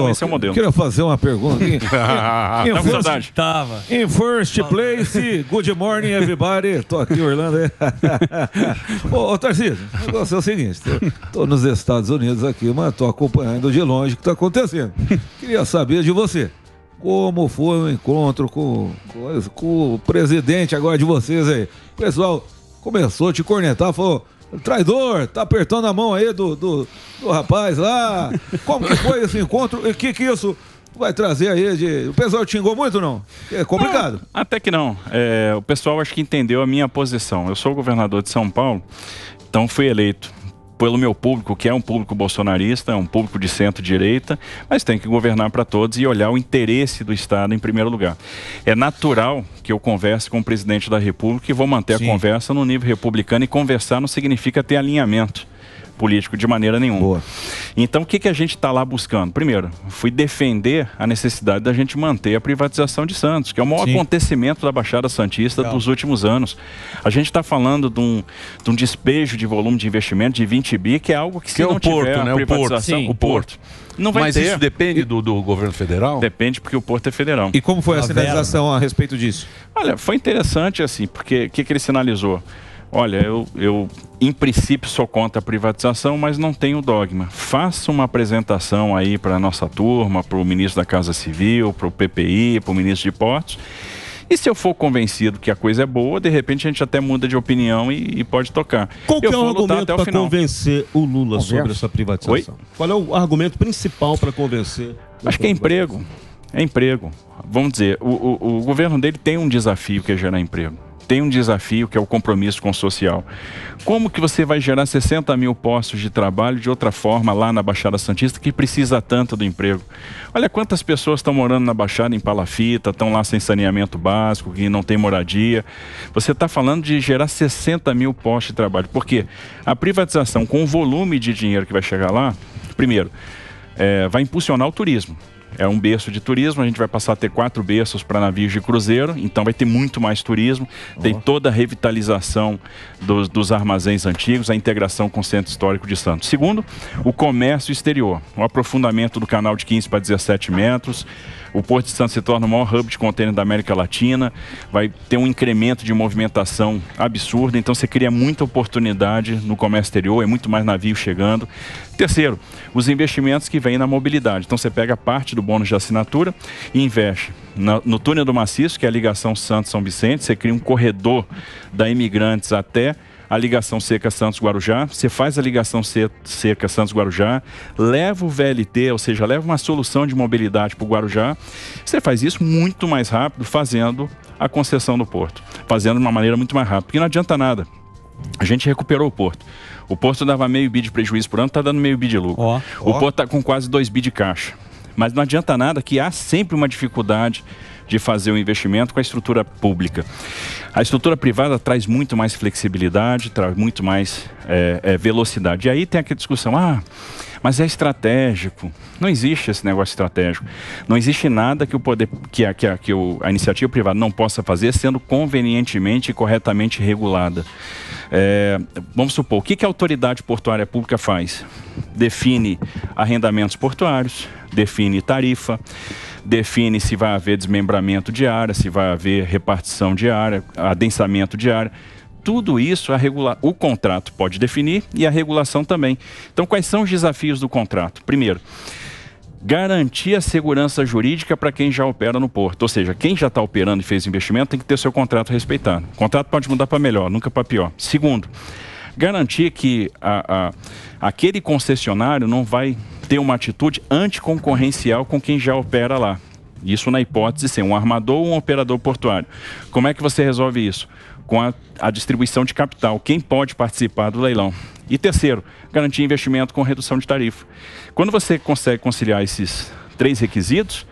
Então, esse é o modelo. Queria fazer uma pergunta. Em in, first, Tava. first place, good morning everybody. Tô aqui, Orlando. ô, ô Tarcísio, o negócio é o seguinte: tô, tô nos Estados Unidos aqui, mas tô acompanhando de longe o que tá acontecendo. Queria saber de você como foi o encontro com, com, com, o presidente agora de vocês aí. O pessoal começou a te cornetar, falou: traidor, tá apertando a mão aí do, do, do rapaz lá. Como que foi esse encontro? E o que que isso vai trazer aí de... O pessoal te xingou muito não? É complicado. Não, ah, até que não. É, o pessoal acho que entendeu a minha posição. Eu sou governador de São Paulo, então fui eleito pelo meu público, que é um público bolsonarista, é um público de centro-direita, mas tem que governar para todos e olhar o interesse do Estado em primeiro lugar. É natural que eu converse com o presidente da República e vou manter Sim. a conversa no nível republicano e conversar não significa ter alinhamento político de maneira nenhuma. Boa. Então, o que, que a gente está lá buscando? Primeiro, fui defender a necessidade da gente manter a privatização de Santos, que é o maior Sim. acontecimento da Baixada Santista Legal. dos últimos anos. A gente está falando de um, de um, despejo de volume de investimento de 20 bi, que é algo que, que se é não né? o porto, tiver né? privatização... O Porto. O porto. Não vai Mas ter. isso depende do, do, governo federal? Depende, porque o Porto é federal. E como foi a, a sinalização a respeito disso? Olha, foi interessante, assim, porque o que, que ele sinalizou? Olha, eu, eu em princípio sou contra a privatização, mas não tenho dogma. Faça uma apresentação aí para a nossa turma, para o ministro da Casa Civil, para o PPI, para o ministro de Portos. E se eu for convencido que a coisa é boa, de repente a gente até muda de opinião e, e pode tocar. Qual é o argumento para convencer o Lula Conversa. sobre essa privatização? Oi? Qual é o argumento principal para convencer? Acho que é emprego. É emprego. Vamos dizer, o, o, o governo dele tem um desafio que é gerar emprego tem um desafio que é o compromisso com o social. Como que você vai gerar 60 mil postos de trabalho de outra forma lá na Baixada Santista que precisa tanto do emprego? Olha quantas pessoas estão morando na Baixada em Palafita, estão lá sem saneamento básico, que não tem moradia. Você está falando de gerar 60 mil postos de trabalho. Porque a privatização, com o volume de dinheiro que vai chegar lá, primeiro, é, vai impulsionar o turismo é um berço de turismo, a gente vai passar a ter quatro berços para navios de cruzeiro, então vai ter muito mais turismo. Tem toda a revitalização dos, dos, armazéns antigos, a integração com o Centro Histórico de Santos. Segundo, o comércio exterior, o aprofundamento do canal de 15 para 17 metros. O Porto de Santos se torna o maior hub de contêiner da América Latina, vai ter um incremento de movimentação absurda. então você cria muita oportunidade no comércio exterior, é muito mais navio chegando. Terceiro, os investimentos que vêm na mobilidade. Então você pega parte do do bônus de assinatura e investe no, no túnel do Maciço, que é a ligação Santos-São Vicente. Você cria um corredor da Imigrantes até a ligação seca Santos-Guarujá, você faz a ligação seca Santos-Guarujá, leva o VLT, ou seja, leva uma solução de mobilidade para o Guarujá. Você faz isso muito mais rápido fazendo a concessão do porto, fazendo de uma maneira muito mais rápida, porque não adianta nada. A gente recuperou o porto. O porto dava meio bi de prejuízo por ano, está dando meio bi de lucro. Oh, oh. O porto está com quase dois bi de caixa. Mas não adianta nada que há sempre uma dificuldade de fazer o um investimento com a estrutura pública. A estrutura privada traz muito mais flexibilidade, traz muito mais é, é, velocidade. E aí tem aquela discussão: ah, mas é estratégico. Não existe esse negócio estratégico. Não existe nada que o poder, que a, que a iniciativa privada não possa fazer sendo convenientemente e corretamente regulada. É, vamos supor, o que, que a autoridade portuária pública faz? Define arrendamentos portuários, define tarifa, define se vai haver desmembramento de área, se vai haver repartição de área, adensamento de área. Tudo isso a regula... o contrato pode definir e a regulação também. Então, quais são os desafios do contrato? Primeiro, garantir a segurança jurídica para quem já opera no porto. Ou seja, quem já está operando e fez investimento tem que ter seu contrato respeitado. O contrato pode mudar para melhor, nunca para pior. Segundo, garantir que a, a, aquele concessionário não vai ter uma atitude anticoncorrencial com quem já opera lá. Isso na hipótese de ser um armador ou um operador portuário. Como é que você resolve isso? Com a, a distribuição de capital. Quem pode participar do leilão? E terceiro, garantir investimento com redução de tarifa. Quando você consegue conciliar esses três requisitos,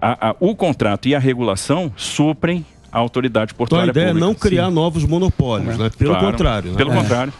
a, a, o contrato e a regulação suprem a autoridade portuária então, a ideia pública. é não criar Sim. novos monopólios, né? Pelo claro. contrário. Né? Pelo é. contrário.